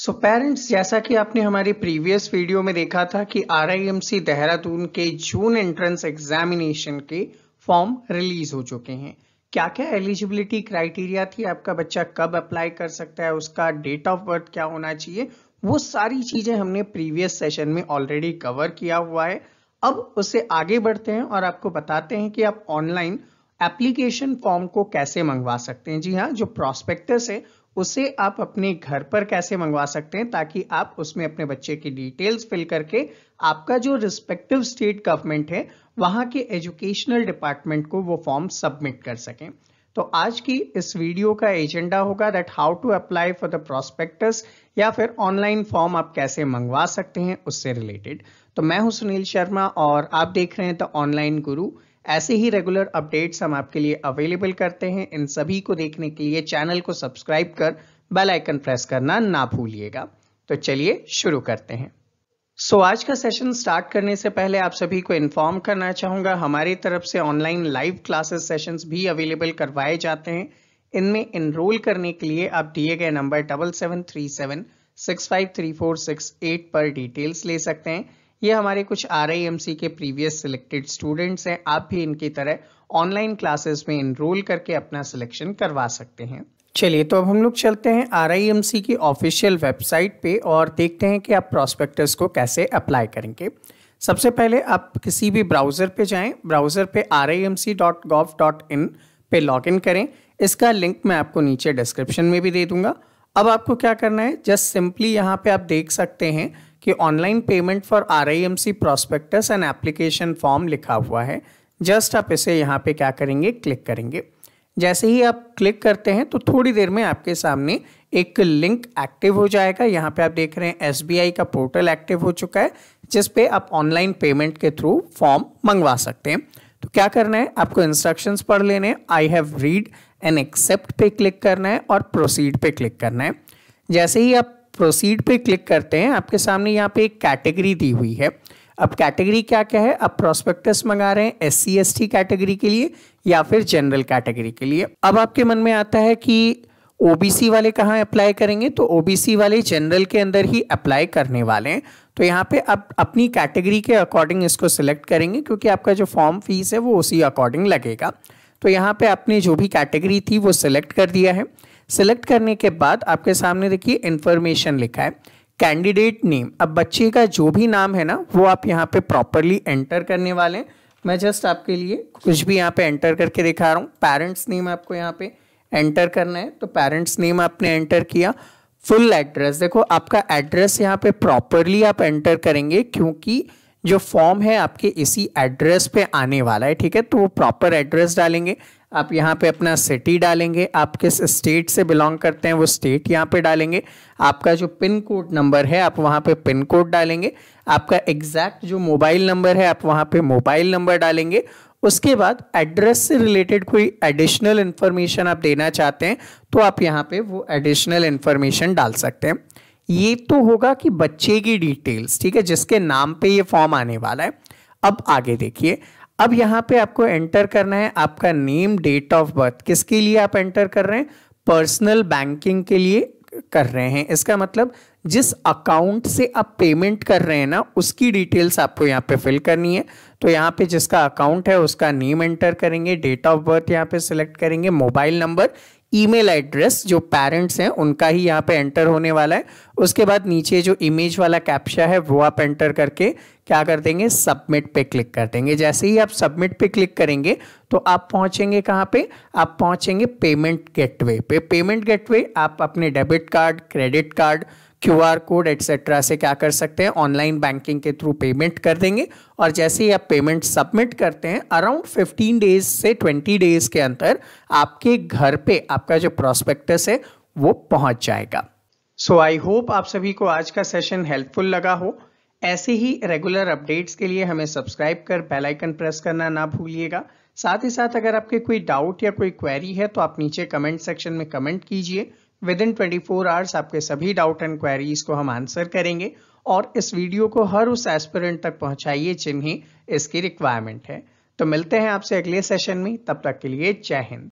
सो so parents जैसा कि आपने हमारे प्रीवियस वीडियो में देखा था कि आर देहरादून के जून एंट्रेंस एग्जामिनेशन के फॉर्म रिलीज हो चुके हैं क्या क्या एलिजिबिलिटी क्राइटेरिया थी आपका बच्चा कब अप्लाई कर सकता है उसका डेट ऑफ बर्थ क्या होना चाहिए वो सारी चीज़ें हमने प्रीवियस सेशन में ऑलरेडी कवर किया हुआ है अब उससे आगे बढ़ते हैं और आपको बताते हैं कि आप ऑनलाइन एप्लीकेशन फॉर्म को कैसे मंगवा सकते हैं जी हाँ जो प्रॉस्पेक्टस है उसे आप अपने घर पर कैसे मंगवा सकते हैं ताकि आप उसमें अपने बच्चे की डिटेल्स फिल करके आपका जो रिस्पेक्टिव स्टेट गवर्नमेंट है वहां के एजुकेशनल डिपार्टमेंट को वो फॉर्म सबमिट कर सकें तो आज की इस वीडियो का एजेंडा होगा that how to apply for the prospectus या फिर ऑनलाइन फॉर्म आप कैसे मंगवा सकते हैं उससे रिलेटेड तो मैं हूं सुनील शर्मा और आप देख रहे हैं द ऑनलाइन गुरु ऐसे ही रेगुलर अपडेट्स हम आपके लिए अवेलेबल करते हैं इन सभी को देखने के लिए चैनल को सब्सक्राइब कर बेल आइकन प्रेस करना ना भूलिएगा तो चलिए शुरू करते हैं सो so, आज का सेशन स्टार्ट करने से पहले आप सभी को इन्फॉर्म करना चाहूंगा हमारी तरफ से ऑनलाइन लाइव क्लासेस सेशंस भी अवेलेबल करवाए जाते हैं इनमें इनरोल करने के लिए आप दिए गए number double seven three seven six five three four six eight पर डिटेल्स ले सकते हैं ये हमारे कुछ आर के प्रीवियस सिलेक्टेड स्टूडेंट्स हैं आप भी इनकी तरह ऑनलाइन क्लासेस में इनरोल करके अपना सिलेक्शन करवा सकते हैं चलिए तो अब हम लोग चलते हैं आर की ऑफिशियल वेबसाइट पे और देखते हैं कि आप प्रॉस्पेक्टस को कैसे अप्लाई करेंगे सबसे पहले आप किसी भी ब्राउज़र पे जाएं ब्राउज़र पे आर पे लॉगिन करें इसका लिंक मैं आपको नीचे डिस्क्रिप्शन में भी दे दूंगा अब आपको क्या करना है जस्ट सिंपली यहाँ पे आप देख सकते हैं कि online payment for R I M C prospectus and application form लिखा हुआ है जस्ट आप इसे यहाँ पे क्या करेंगे क्लिक करेंगे जैसे ही आप क्लिक करते हैं तो थोड़ी देर में आपके सामने एक लिंक एक्टिव हो जाएगा यहाँ पे आप देख रहे हैं एस का पोर्टल एक्टिव हो चुका है जिस पे आप ऑनलाइन पेमेंट के थ्रू फॉर्म मंगवा सकते हैं तो क्या करना है आपको इंस्ट्रक्शंस पढ़ लेने I have read and accept पे क्लिक करना है और प्रोसीड पे क्लिक करना है जैसे ही आप प्रोसीड पे क्लिक करते हैं आपके सामने यहाँ पे एक कैटेगरी दी हुई है अब कैटेगरी क्या क्या है अब प्रोस्पेक्टस मंगा रहे हैं S C S T category के लिए या फिर जनरल कैटेगरी के लिए अब आपके मन में आता है कि ओबीसी वाले कहाँ अप्लाई करेंगे तो ओबीसी वाले जनरल के अंदर ही अप्लाई करने वाले हैं तो यहाँ पे आप अपनी कैटेगरी के अकॉर्डिंग इसको सिलेक्ट करेंगे क्योंकि आपका जो फॉर्म फीस है वो उसी अकॉर्डिंग लगेगा तो यहाँ पे आपने जो भी कैटेगरी थी वो सिलेक्ट कर दिया है सिलेक्ट करने के बाद आपके सामने देखिए इन्फॉर्मेशन लिखा है कैंडिडेट नेम अब बच्चे का जो भी नाम है ना वो आप यहाँ पे प्रॉपरली एंटर करने वाले हैं मैं जस्ट आपके लिए कुछ भी यहाँ पे एंटर करके दिखा रहा हूँ पेरेंट्स नेम आपको यहाँ पे एंटर करना है तो पेरेंट्स नेम आपने एंटर किया फुल एड्रेस देखो आपका एड्रेस यहाँ पे प्रॉपरली आप एंटर करेंगे क्योंकि जो फॉर्म है आपके इसी एड्रेस पे आने वाला है ठीक है तो वो प्रॉपर एड्रेस डालेंगे आप यहाँ पे अपना सिटी डालेंगे आप किस स्टेट से बिलोंग करते हैं वो स्टेट यहाँ पे डालेंगे आपका जो पिन कोड नंबर है आप वहाँ पे पिन कोड डालेंगे आपका एग्जैक्ट जो मोबाइल नंबर है आप वहाँ पे मोबाइल नंबर डालेंगे उसके बाद एड्रेस से रिलेटेड कोई एडिशनल इन्फॉर्मेशन आप देना चाहते हैं तो आप यहाँ पर वो एडिशनल इन्फॉर्मेशन डाल सकते हैं ये तो होगा कि बच्चे की डिटेल्स ठीक है जिसके नाम पर ये फॉर्म आने वाला है अब आगे देखिए अब यहाँ पे आपको एंटर करना है आपका नेम डेट ऑफ बर्थ किसके लिए आप एंटर कर रहे हैं पर्सनल बैंकिंग के लिए कर रहे हैं इसका मतलब जिस अकाउंट से आप पेमेंट कर रहे हैं ना उसकी डिटेल्स आपको यहाँ पे फिल करनी है तो यहाँ पे जिसका अकाउंट है उसका नेम एंटर करेंगे डेट ऑफ बर्थ यहाँ पे सिलेक्ट करेंगे मोबाइल नंबर ईमेल एड्रेस जो पेरेंट्स हैं उनका ही यहाँ पे एंटर होने वाला है उसके बाद नीचे जो इमेज वाला कैप्चा है वो आप एंटर करके क्या कर देंगे सबमिट पे क्लिक कर देंगे जैसे ही आप सबमिट पे क्लिक करेंगे तो आप पहुँचेंगे कहाँ पे आप पहुँचेंगे पेमेंट गेटवे पे पेमेंट गेटवे आप अपने debit card credit card Q R code etcetera से क्या कर सकते हैं ऑनलाइन बैंकिंग के थ्रू पेमेंट कर देंगे और जैसे ही आप पेमेंट सबमिट करते हैं अराउंड 15 डेज से 20 डेज के अंदर आपके घर पे आपका जो प्रोस्पेक्टस है वो पहुंच जाएगा सो आई होप आप सभी को आज का सेशन हेल्पफुल लगा हो ऐसे ही रेगुलर अपडेट्स के लिए हमें सब्सक्राइब कर बेल आइकन प्रेस करना ना भूलिएगा साथ ही साथ अगर आपके कोई डाउट या कोई क्वेरी है तो आप नीचे कमेंट सेक्शन में कमेंट कीजिए विद इन फोर आवर्स आपके सभी डाउट एंड क्वेरीज को हम आंसर करेंगे और इस वीडियो को हर उस एस्पिरेंट तक पहुंचाइए जिन्हें इसकी रिक्वायरमेंट है तो मिलते हैं आपसे अगले सेशन में तब तक के लिए जय हिंद